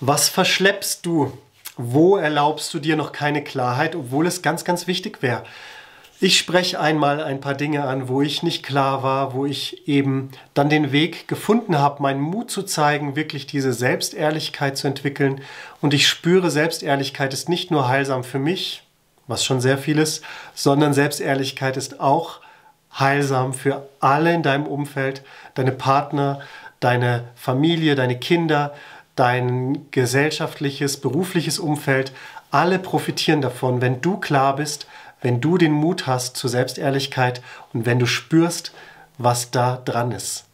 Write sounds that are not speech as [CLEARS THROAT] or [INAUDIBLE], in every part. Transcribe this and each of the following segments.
Was verschleppst du? Wo erlaubst du dir noch keine Klarheit, obwohl es ganz, ganz wichtig wäre? Ich spreche einmal ein paar Dinge an, wo ich nicht klar war, wo ich eben dann den Weg gefunden habe, meinen Mut zu zeigen, wirklich diese Selbstehrlichkeit zu entwickeln. Und ich spüre, Selbstehrlichkeit ist nicht nur heilsam für mich, was schon sehr viel ist, sondern Selbstehrlichkeit ist auch heilsam für alle in deinem Umfeld, deine Partner, deine Familie, deine Kinder, dein gesellschaftliches, berufliches Umfeld, alle profitieren davon, wenn du klar bist, wenn du den Mut hast zur Selbstehrlichkeit und wenn du spürst, was da dran ist.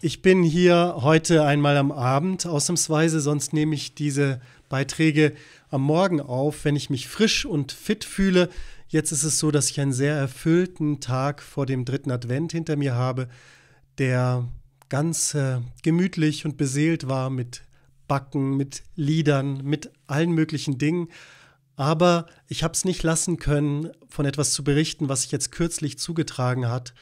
Ich bin hier heute einmal am Abend, ausnahmsweise, sonst nehme ich diese Beiträge am Morgen auf, wenn ich mich frisch und fit fühle, Jetzt ist es so, dass ich einen sehr erfüllten Tag vor dem dritten Advent hinter mir habe, der ganz äh, gemütlich und beseelt war mit Backen, mit Liedern, mit allen möglichen Dingen. Aber ich habe es nicht lassen können, von etwas zu berichten, was sich jetzt kürzlich zugetragen hat.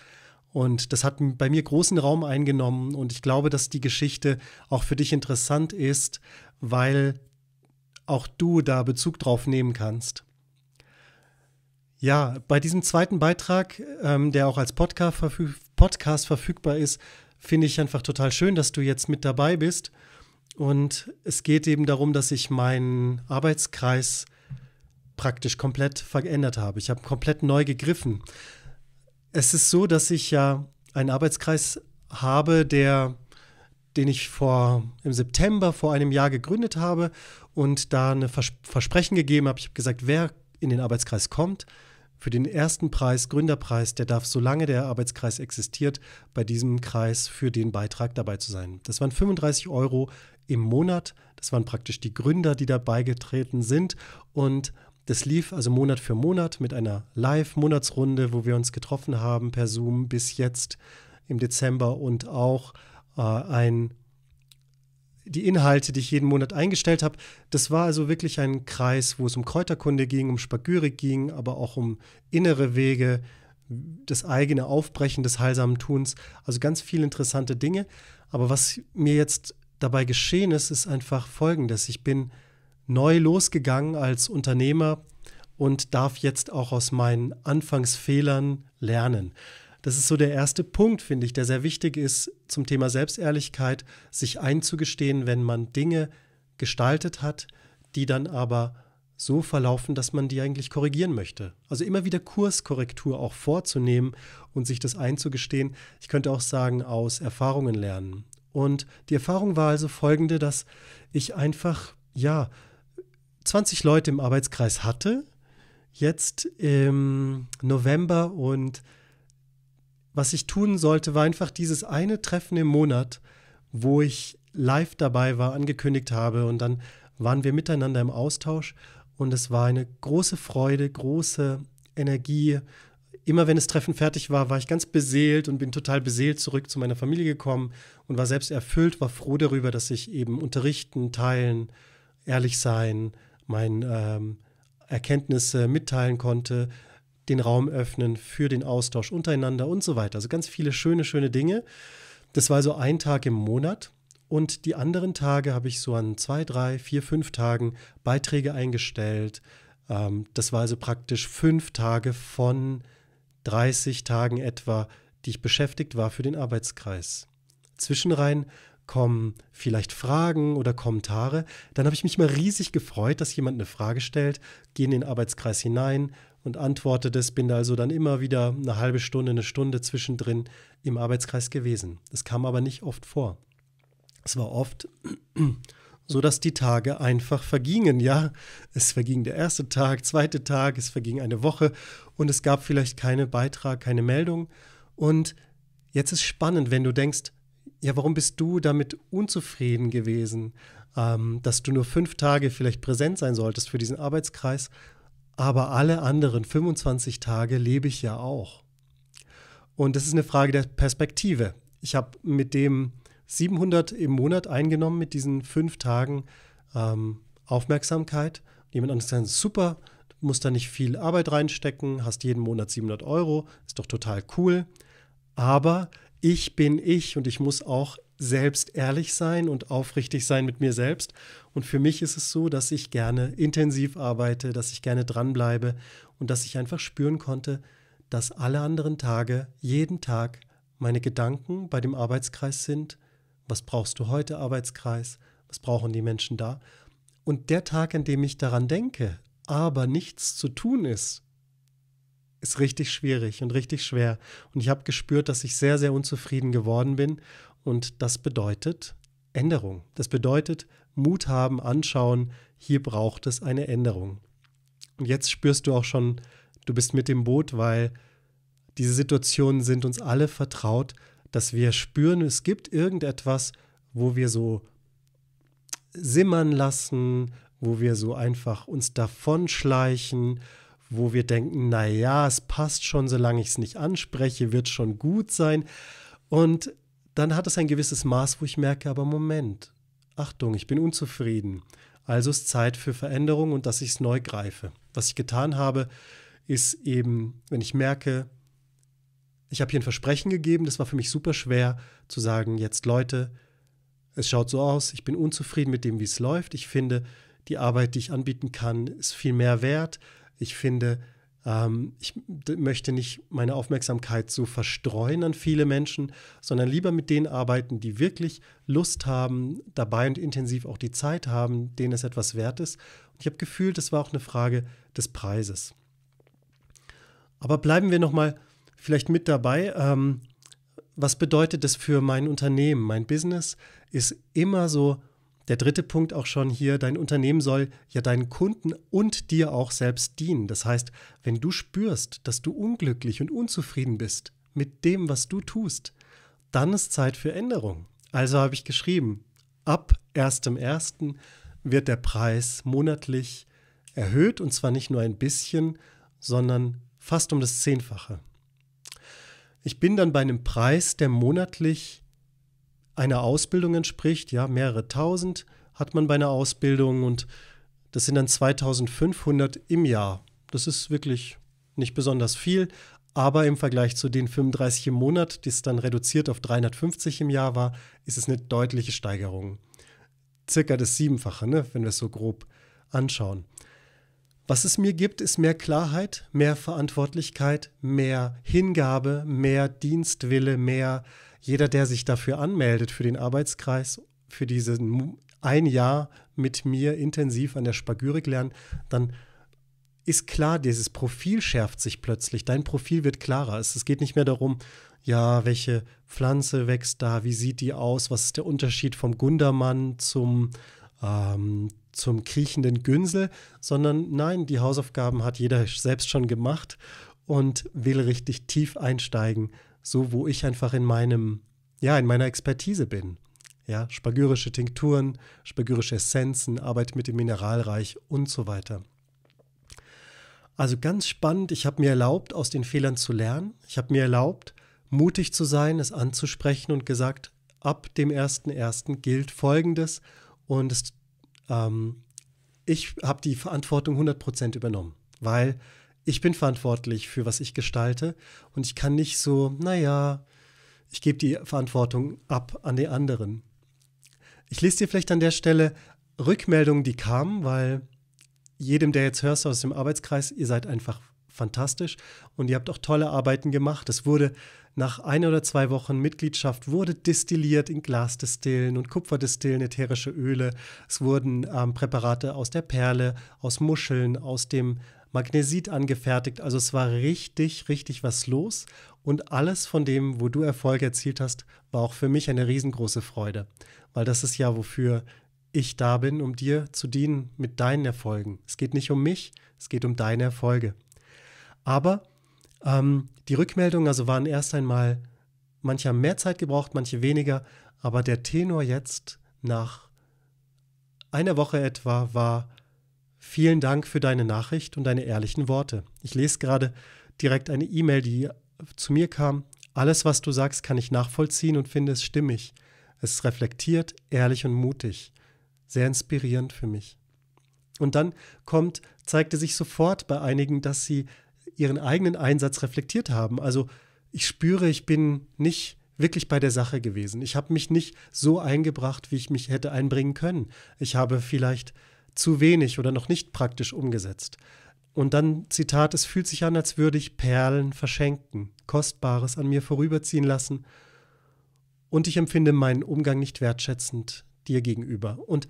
Und das hat bei mir großen Raum eingenommen. Und ich glaube, dass die Geschichte auch für dich interessant ist, weil auch du da Bezug drauf nehmen kannst. Ja, bei diesem zweiten Beitrag, ähm, der auch als Podcast, verfüg Podcast verfügbar ist, finde ich einfach total schön, dass du jetzt mit dabei bist. Und es geht eben darum, dass ich meinen Arbeitskreis praktisch komplett verändert habe. Ich habe komplett neu gegriffen. Es ist so, dass ich ja einen Arbeitskreis habe, der den ich vor im September vor einem Jahr gegründet habe und da ein Vers Versprechen gegeben habe. Ich habe gesagt, wer in den Arbeitskreis kommt, für den ersten Preis, Gründerpreis, der darf, solange der Arbeitskreis existiert, bei diesem Kreis für den Beitrag dabei zu sein. Das waren 35 Euro im Monat. Das waren praktisch die Gründer, die dabei getreten sind. Und das lief also Monat für Monat mit einer Live-Monatsrunde, wo wir uns getroffen haben per Zoom bis jetzt im Dezember und auch äh, ein die Inhalte, die ich jeden Monat eingestellt habe. Das war also wirklich ein Kreis, wo es um Kräuterkunde ging, um Spagyrik ging, aber auch um innere Wege, das eigene Aufbrechen des heilsamen Tuns. Also ganz viele interessante Dinge. Aber was mir jetzt dabei geschehen ist, ist einfach folgendes. Ich bin neu losgegangen als Unternehmer und darf jetzt auch aus meinen Anfangsfehlern lernen das ist so der erste Punkt, finde ich, der sehr wichtig ist zum Thema Selbstehrlichkeit, sich einzugestehen, wenn man Dinge gestaltet hat, die dann aber so verlaufen, dass man die eigentlich korrigieren möchte. Also immer wieder Kurskorrektur auch vorzunehmen und sich das einzugestehen. Ich könnte auch sagen, aus Erfahrungen lernen. Und die Erfahrung war also folgende, dass ich einfach, ja, 20 Leute im Arbeitskreis hatte, jetzt im November und was ich tun sollte, war einfach dieses eine Treffen im Monat, wo ich live dabei war, angekündigt habe und dann waren wir miteinander im Austausch und es war eine große Freude, große Energie. Immer wenn das Treffen fertig war, war ich ganz beseelt und bin total beseelt zurück zu meiner Familie gekommen und war selbst erfüllt, war froh darüber, dass ich eben unterrichten, teilen, ehrlich sein, meine ähm, Erkenntnisse mitteilen konnte, den Raum öffnen für den Austausch untereinander und so weiter. Also ganz viele schöne, schöne Dinge. Das war so ein Tag im Monat. Und die anderen Tage habe ich so an zwei, drei, vier, fünf Tagen Beiträge eingestellt. Ähm, das war also praktisch fünf Tage von 30 Tagen etwa, die ich beschäftigt war für den Arbeitskreis. Zwischenrein kommen vielleicht Fragen oder Kommentare. Dann habe ich mich mal riesig gefreut, dass jemand eine Frage stellt, gehe in den Arbeitskreis hinein und antworte es bin da also dann immer wieder eine halbe Stunde, eine Stunde zwischendrin im Arbeitskreis gewesen. Das kam aber nicht oft vor. Es war oft [CLEARS THROAT] so, dass die Tage einfach vergingen, ja. Es verging der erste Tag, zweite Tag, es verging eine Woche und es gab vielleicht keinen Beitrag, keine Meldung. Und jetzt ist spannend, wenn du denkst, ja, warum bist du damit unzufrieden gewesen, ähm, dass du nur fünf Tage vielleicht präsent sein solltest für diesen Arbeitskreis? aber alle anderen 25 Tage lebe ich ja auch. Und das ist eine Frage der Perspektive. Ich habe mit dem 700 im Monat eingenommen, mit diesen fünf Tagen ähm, Aufmerksamkeit. Jemand anderes sagt, super, musst da nicht viel Arbeit reinstecken, hast jeden Monat 700 Euro, ist doch total cool. Aber ich bin ich und ich muss auch selbst ehrlich sein und aufrichtig sein mit mir selbst. Und für mich ist es so, dass ich gerne intensiv arbeite, dass ich gerne dranbleibe und dass ich einfach spüren konnte, dass alle anderen Tage, jeden Tag, meine Gedanken bei dem Arbeitskreis sind. Was brauchst du heute, Arbeitskreis? Was brauchen die Menschen da? Und der Tag, an dem ich daran denke, aber nichts zu tun ist, ist richtig schwierig und richtig schwer. Und ich habe gespürt, dass ich sehr, sehr unzufrieden geworden bin und das bedeutet Änderung. Das bedeutet Mut haben, anschauen, hier braucht es eine Änderung. Und jetzt spürst du auch schon, du bist mit dem Boot, weil diese Situationen sind uns alle vertraut, dass wir spüren, es gibt irgendetwas, wo wir so simmern lassen, wo wir so einfach uns davonschleichen, wo wir denken, naja, es passt schon, solange ich es nicht anspreche, wird schon gut sein. Und dann hat es ein gewisses Maß, wo ich merke, aber Moment, Achtung, ich bin unzufrieden. Also ist Zeit für Veränderung und dass ich es neu greife. Was ich getan habe, ist eben, wenn ich merke, ich habe hier ein Versprechen gegeben, das war für mich super schwer zu sagen, jetzt Leute, es schaut so aus, ich bin unzufrieden mit dem, wie es läuft. Ich finde, die Arbeit, die ich anbieten kann, ist viel mehr wert. Ich finde, ähm, ich möchte nicht meine Aufmerksamkeit so verstreuen an viele Menschen, sondern lieber mit denen arbeiten, die wirklich Lust haben, dabei und intensiv auch die Zeit haben, denen es etwas wert ist. Und ich habe gefühlt, es war auch eine Frage des Preises. Aber bleiben wir nochmal vielleicht mit dabei. Ähm, was bedeutet das für mein Unternehmen? Mein Business ist immer so der dritte Punkt auch schon hier, dein Unternehmen soll ja deinen Kunden und dir auch selbst dienen. Das heißt, wenn du spürst, dass du unglücklich und unzufrieden bist mit dem, was du tust, dann ist Zeit für Änderung. Also habe ich geschrieben, ab 1.1. wird der Preis monatlich erhöht und zwar nicht nur ein bisschen, sondern fast um das Zehnfache. Ich bin dann bei einem Preis, der monatlich einer Ausbildung entspricht. Ja, mehrere tausend hat man bei einer Ausbildung und das sind dann 2500 im Jahr. Das ist wirklich nicht besonders viel, aber im Vergleich zu den 35 im Monat, die es dann reduziert auf 350 im Jahr war, ist es eine deutliche Steigerung. Circa das Siebenfache, ne, wenn wir es so grob anschauen. Was es mir gibt, ist mehr Klarheit, mehr Verantwortlichkeit, mehr Hingabe, mehr Dienstwille, mehr jeder, der sich dafür anmeldet, für den Arbeitskreis, für dieses ein Jahr mit mir intensiv an der Spagyrik lernen, dann ist klar, dieses Profil schärft sich plötzlich. Dein Profil wird klarer. Es, geht nicht mehr darum, ja, welche Pflanze wächst da, wie sieht die aus, was ist der Unterschied vom Gundermann zum, ähm, zum kriechenden Günsel, sondern nein, die Hausaufgaben hat jeder selbst schon gemacht und will richtig tief einsteigen so wo ich einfach in meinem, ja, in meiner Expertise bin. Ja, spagyrische Tinkturen, spagyrische Essenzen, Arbeit mit dem Mineralreich und so weiter. Also ganz spannend, ich habe mir erlaubt, aus den Fehlern zu lernen. Ich habe mir erlaubt, mutig zu sein, es anzusprechen und gesagt, ab dem 1.1. gilt Folgendes und es, ähm, ich habe die Verantwortung 100% übernommen, weil ich bin verantwortlich für was ich gestalte und ich kann nicht so, naja, ich gebe die Verantwortung ab an die anderen. Ich lese dir vielleicht an der Stelle Rückmeldungen, die kamen, weil jedem, der jetzt hörst aus dem Arbeitskreis, ihr seid einfach fantastisch und ihr habt auch tolle Arbeiten gemacht. Es wurde nach ein oder zwei Wochen Mitgliedschaft wurde destilliert in Glasdestillen und Kupferdestillen, ätherische Öle. Es wurden ähm, Präparate aus der Perle, aus Muscheln, aus dem Magnesit angefertigt. Also es war richtig, richtig was los. Und alles von dem, wo du Erfolg erzielt hast, war auch für mich eine riesengroße Freude. Weil das ist ja, wofür ich da bin, um dir zu dienen mit deinen Erfolgen. Es geht nicht um mich, es geht um deine Erfolge. Aber ähm, die Rückmeldungen also waren erst einmal, manche haben mehr Zeit gebraucht, manche weniger, aber der Tenor jetzt nach einer Woche etwa war, Vielen Dank für deine Nachricht und deine ehrlichen Worte. Ich lese gerade direkt eine E-Mail, die zu mir kam. Alles, was du sagst, kann ich nachvollziehen und finde es stimmig. Es ist reflektiert, ehrlich und mutig. Sehr inspirierend für mich. Und dann kommt, zeigte sich sofort bei einigen, dass sie ihren eigenen Einsatz reflektiert haben. Also ich spüre, ich bin nicht wirklich bei der Sache gewesen. Ich habe mich nicht so eingebracht, wie ich mich hätte einbringen können. Ich habe vielleicht zu wenig oder noch nicht praktisch umgesetzt. Und dann Zitat, es fühlt sich an, als würde ich Perlen verschenken, Kostbares an mir vorüberziehen lassen. Und ich empfinde meinen Umgang nicht wertschätzend dir gegenüber. Und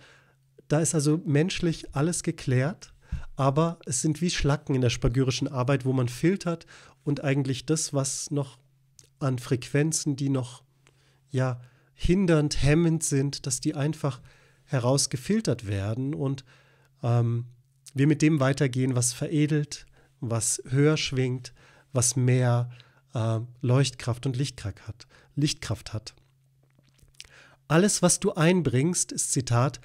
da ist also menschlich alles geklärt, aber es sind wie Schlacken in der spagyrischen Arbeit, wo man filtert und eigentlich das, was noch an Frequenzen, die noch ja hindernd, hemmend sind, dass die einfach herausgefiltert werden und ähm, wir mit dem weitergehen, was veredelt, was höher schwingt, was mehr äh, Leuchtkraft und Lichtkraft hat, Lichtkraft hat. Alles, was du einbringst, ist Zitat,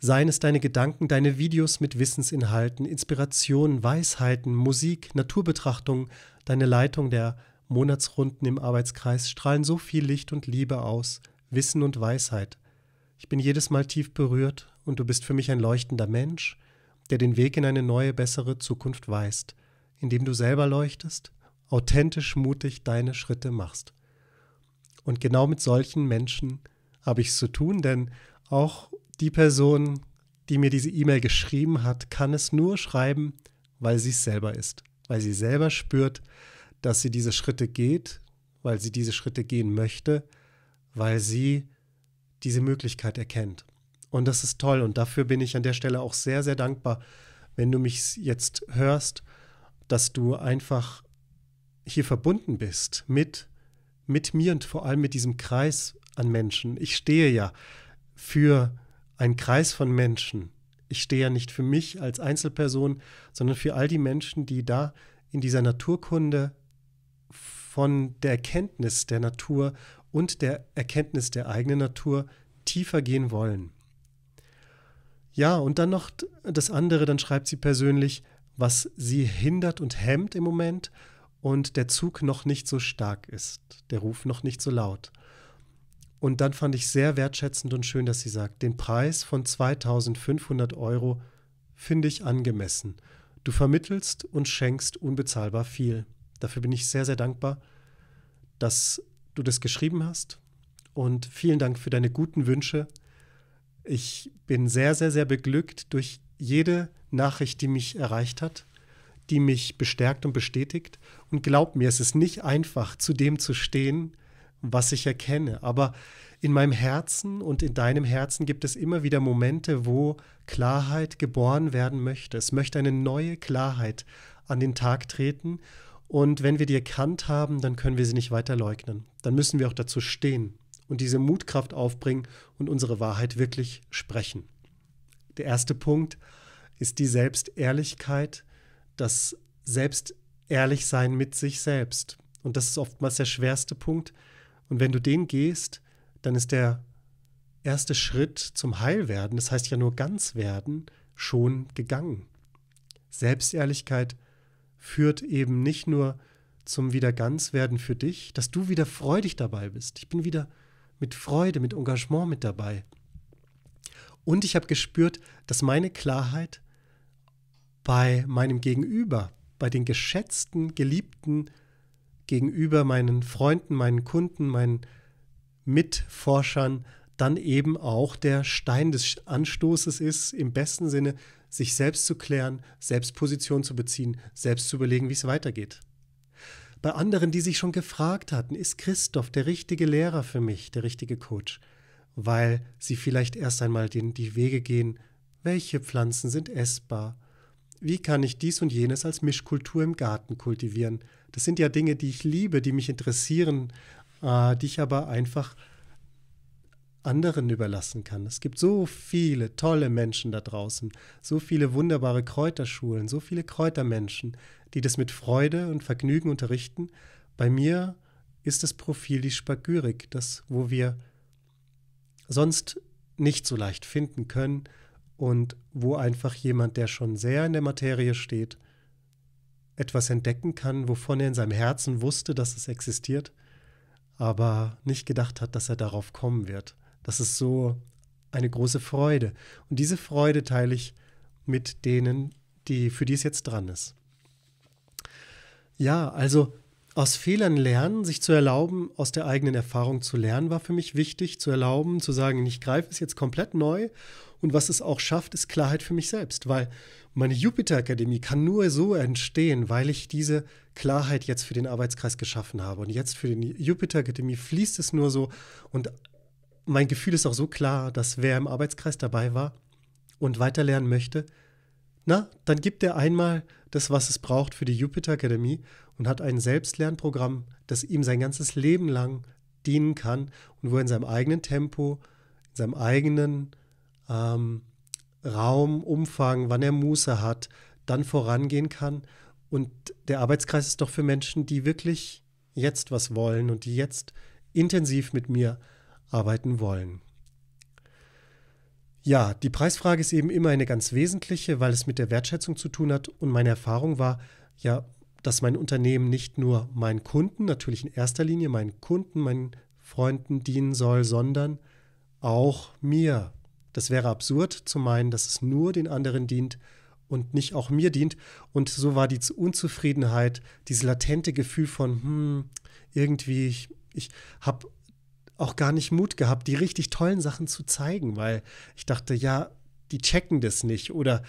seien es deine Gedanken, deine Videos mit Wissensinhalten, Inspirationen, Weisheiten, Musik, Naturbetrachtungen, deine Leitung der Monatsrunden im Arbeitskreis strahlen so viel Licht und Liebe aus, Wissen und Weisheit – ich bin jedes Mal tief berührt und du bist für mich ein leuchtender Mensch, der den Weg in eine neue, bessere Zukunft weist, indem du selber leuchtest, authentisch, mutig deine Schritte machst. Und genau mit solchen Menschen habe ich es zu tun, denn auch die Person, die mir diese E-Mail geschrieben hat, kann es nur schreiben, weil sie es selber ist, weil sie selber spürt, dass sie diese Schritte geht, weil sie diese Schritte gehen möchte, weil sie diese Möglichkeit erkennt. Und das ist toll und dafür bin ich an der Stelle auch sehr, sehr dankbar, wenn du mich jetzt hörst, dass du einfach hier verbunden bist mit, mit mir und vor allem mit diesem Kreis an Menschen. Ich stehe ja für einen Kreis von Menschen. Ich stehe ja nicht für mich als Einzelperson, sondern für all die Menschen, die da in dieser Naturkunde von der Erkenntnis der Natur und der Erkenntnis der eigenen Natur tiefer gehen wollen. Ja, und dann noch das andere, dann schreibt sie persönlich, was sie hindert und hemmt im Moment und der Zug noch nicht so stark ist, der Ruf noch nicht so laut. Und dann fand ich sehr wertschätzend und schön, dass sie sagt, den Preis von 2500 Euro finde ich angemessen. Du vermittelst und schenkst unbezahlbar viel. Dafür bin ich sehr, sehr dankbar. Das du das geschrieben hast. Und vielen Dank für deine guten Wünsche. Ich bin sehr, sehr, sehr beglückt durch jede Nachricht, die mich erreicht hat, die mich bestärkt und bestätigt. Und glaub mir, es ist nicht einfach, zu dem zu stehen, was ich erkenne. Aber in meinem Herzen und in deinem Herzen gibt es immer wieder Momente, wo Klarheit geboren werden möchte. Es möchte eine neue Klarheit an den Tag treten. Und wenn wir die erkannt haben, dann können wir sie nicht weiter leugnen. Dann müssen wir auch dazu stehen und diese Mutkraft aufbringen und unsere Wahrheit wirklich sprechen. Der erste Punkt ist die Selbstehrlichkeit, das Selbstehrlichsein mit sich selbst. Und das ist oftmals der schwerste Punkt. Und wenn du den gehst, dann ist der erste Schritt zum Heilwerden, das heißt ja nur ganz werden, schon gegangen. Selbstehrlichkeit ist führt eben nicht nur zum Wiederganzwerden für dich, dass du wieder freudig dabei bist. Ich bin wieder mit Freude, mit Engagement mit dabei. Und ich habe gespürt, dass meine Klarheit bei meinem Gegenüber, bei den geschätzten, geliebten Gegenüber, meinen Freunden, meinen Kunden, meinen Mitforschern, dann eben auch der Stein des Anstoßes ist, im besten Sinne sich selbst zu klären, selbst Position zu beziehen, selbst zu überlegen, wie es weitergeht. Bei anderen, die sich schon gefragt hatten, ist Christoph der richtige Lehrer für mich, der richtige Coach, weil sie vielleicht erst einmal den, die Wege gehen, welche Pflanzen sind essbar, wie kann ich dies und jenes als Mischkultur im Garten kultivieren. Das sind ja Dinge, die ich liebe, die mich interessieren, äh, die ich aber einfach anderen überlassen kann. Es gibt so viele tolle Menschen da draußen, so viele wunderbare Kräuterschulen, so viele Kräutermenschen, die das mit Freude und Vergnügen unterrichten. Bei mir ist das Profil die Spagyrik, das, wo wir sonst nicht so leicht finden können und wo einfach jemand, der schon sehr in der Materie steht, etwas entdecken kann, wovon er in seinem Herzen wusste, dass es existiert, aber nicht gedacht hat, dass er darauf kommen wird. Das ist so eine große Freude. Und diese Freude teile ich mit denen, die, für die es jetzt dran ist. Ja, also aus Fehlern lernen, sich zu erlauben, aus der eigenen Erfahrung zu lernen, war für mich wichtig, zu erlauben, zu sagen, ich greife es jetzt komplett neu. Und was es auch schafft, ist Klarheit für mich selbst, weil meine Jupiter-Akademie kann nur so entstehen, weil ich diese Klarheit jetzt für den Arbeitskreis geschaffen habe. Und jetzt für die Jupiter-Akademie fließt es nur so und mein Gefühl ist auch so klar, dass wer im Arbeitskreis dabei war und weiterlernen möchte, na, dann gibt er einmal das, was es braucht für die Jupiter Akademie und hat ein Selbstlernprogramm, das ihm sein ganzes Leben lang dienen kann und wo er in seinem eigenen Tempo, in seinem eigenen ähm, Raum, Umfang, wann er Muße hat, dann vorangehen kann. Und der Arbeitskreis ist doch für Menschen, die wirklich jetzt was wollen und die jetzt intensiv mit mir arbeiten arbeiten wollen. Ja, die Preisfrage ist eben immer eine ganz wesentliche, weil es mit der Wertschätzung zu tun hat. Und meine Erfahrung war ja, dass mein Unternehmen nicht nur meinen Kunden, natürlich in erster Linie meinen Kunden, meinen Freunden dienen soll, sondern auch mir. Das wäre absurd zu meinen, dass es nur den anderen dient und nicht auch mir dient. Und so war die Unzufriedenheit, dieses latente Gefühl von, hm, irgendwie, ich, ich habe auch gar nicht Mut gehabt, die richtig tollen Sachen zu zeigen, weil ich dachte, ja, die checken das nicht oder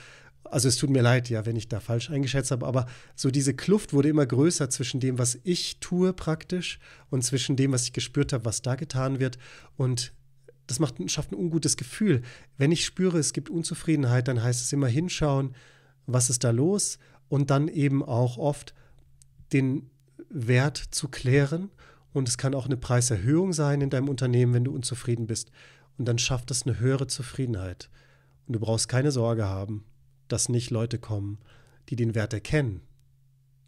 also es tut mir leid, ja, wenn ich da falsch eingeschätzt habe, aber so diese Kluft wurde immer größer zwischen dem, was ich tue praktisch und zwischen dem, was ich gespürt habe, was da getan wird und das macht, schafft ein ungutes Gefühl. Wenn ich spüre, es gibt Unzufriedenheit, dann heißt es immer hinschauen, was ist da los und dann eben auch oft den Wert zu klären und es kann auch eine Preiserhöhung sein in deinem Unternehmen, wenn du unzufrieden bist. Und dann schafft es eine höhere Zufriedenheit. Und du brauchst keine Sorge haben, dass nicht Leute kommen, die den Wert erkennen.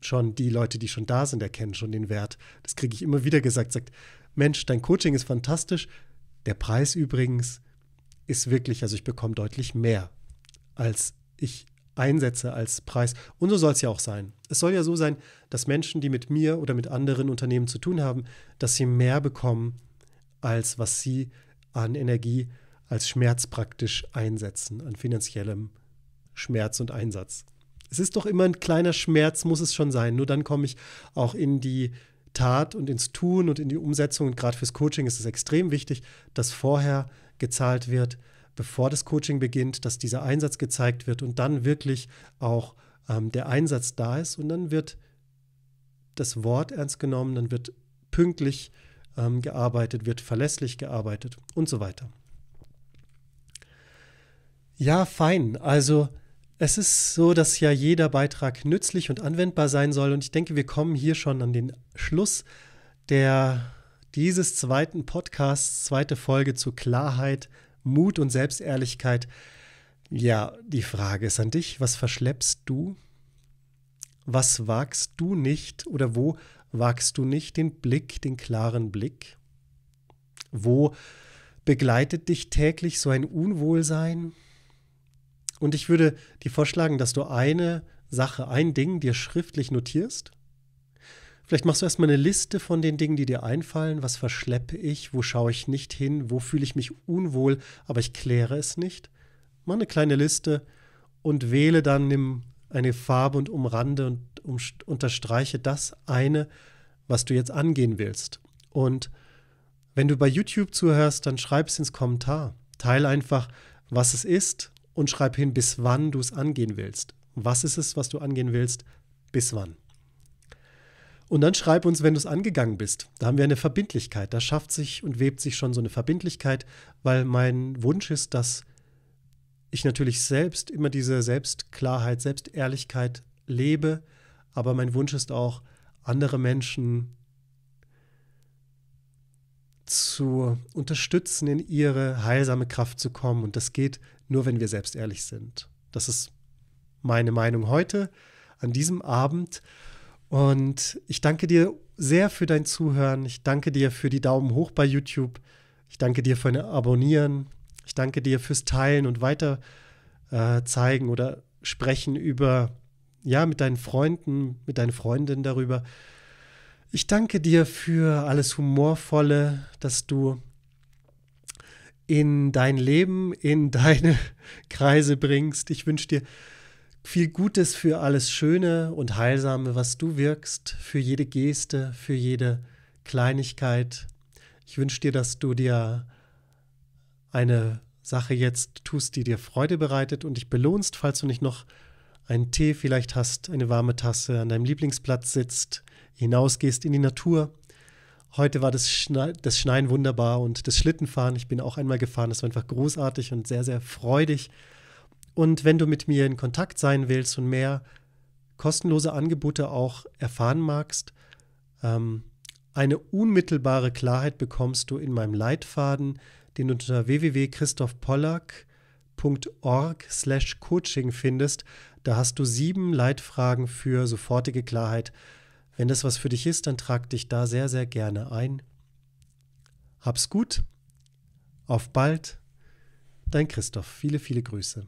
Schon die Leute, die schon da sind, erkennen schon den Wert. Das kriege ich immer wieder gesagt. Sagt, Mensch, dein Coaching ist fantastisch. Der Preis übrigens ist wirklich, also ich bekomme deutlich mehr, als ich einsetze als Preis. Und so soll es ja auch sein. Es soll ja so sein, dass Menschen, die mit mir oder mit anderen Unternehmen zu tun haben, dass sie mehr bekommen, als was sie an Energie als Schmerz praktisch einsetzen, an finanziellem Schmerz und Einsatz. Es ist doch immer ein kleiner Schmerz, muss es schon sein. Nur dann komme ich auch in die Tat und ins Tun und in die Umsetzung. Und gerade fürs Coaching ist es extrem wichtig, dass vorher gezahlt wird, bevor das Coaching beginnt, dass dieser Einsatz gezeigt wird und dann wirklich auch ähm, der Einsatz da ist und dann wird das Wort ernst genommen, dann wird pünktlich ähm, gearbeitet, wird verlässlich gearbeitet und so weiter. Ja, fein. Also es ist so, dass ja jeder Beitrag nützlich und anwendbar sein soll und ich denke, wir kommen hier schon an den Schluss der dieses zweiten Podcasts, zweite Folge zu Klarheit, Mut und Selbstehrlichkeit. Ja, die Frage ist an dich, was verschleppst du? Was wagst du nicht oder wo wagst du nicht den Blick, den klaren Blick? Wo begleitet dich täglich so ein Unwohlsein? Und ich würde dir vorschlagen, dass du eine Sache, ein Ding dir schriftlich notierst Vielleicht machst du erstmal eine Liste von den Dingen, die dir einfallen. Was verschleppe ich? Wo schaue ich nicht hin? Wo fühle ich mich unwohl, aber ich kläre es nicht? Mach eine kleine Liste und wähle dann eine Farbe und umrande und um, unterstreiche das eine, was du jetzt angehen willst. Und wenn du bei YouTube zuhörst, dann schreib es ins Kommentar. Teil einfach, was es ist und schreib hin, bis wann du es angehen willst. Was ist es, was du angehen willst? Bis wann? Und dann schreib uns, wenn du es angegangen bist. Da haben wir eine Verbindlichkeit. Da schafft sich und webt sich schon so eine Verbindlichkeit, weil mein Wunsch ist, dass ich natürlich selbst immer diese Selbstklarheit, Selbstehrlichkeit lebe, aber mein Wunsch ist auch, andere Menschen zu unterstützen, in ihre heilsame Kraft zu kommen. Und das geht nur, wenn wir selbst ehrlich sind. Das ist meine Meinung heute, an diesem Abend. Und ich danke dir sehr für dein Zuhören. Ich danke dir für die Daumen hoch bei YouTube. Ich danke dir für ein Abonnieren. Ich danke dir fürs Teilen und weiter äh, zeigen oder sprechen über, ja, mit deinen Freunden, mit deinen Freundinnen darüber. Ich danke dir für alles Humorvolle, das du in dein Leben, in [LAUGHS] deine Kreise bringst. Ich wünsche dir viel Gutes für alles Schöne und Heilsame, was du wirkst, für jede Geste, für jede Kleinigkeit. Ich wünsche dir, dass du dir eine Sache jetzt tust, die dir Freude bereitet und dich belohnst, falls du nicht noch einen Tee vielleicht hast, eine warme Tasse, an deinem Lieblingsplatz sitzt, hinausgehst in die Natur. Heute war das, Schne das Schneien wunderbar und das Schlittenfahren. Ich bin auch einmal gefahren. Das war einfach großartig und sehr, sehr freudig. Und wenn du mit mir in Kontakt sein willst und mehr kostenlose Angebote auch erfahren magst, ähm, eine unmittelbare Klarheit bekommst du in meinem Leitfaden, den du unter www.christophpollack.org slash coaching findest. Da hast du sieben Leitfragen für sofortige Klarheit. Wenn das was für dich ist, dann trag dich da sehr, sehr gerne ein. Hab's gut. Auf bald. Dein Christoph. Viele, viele Grüße.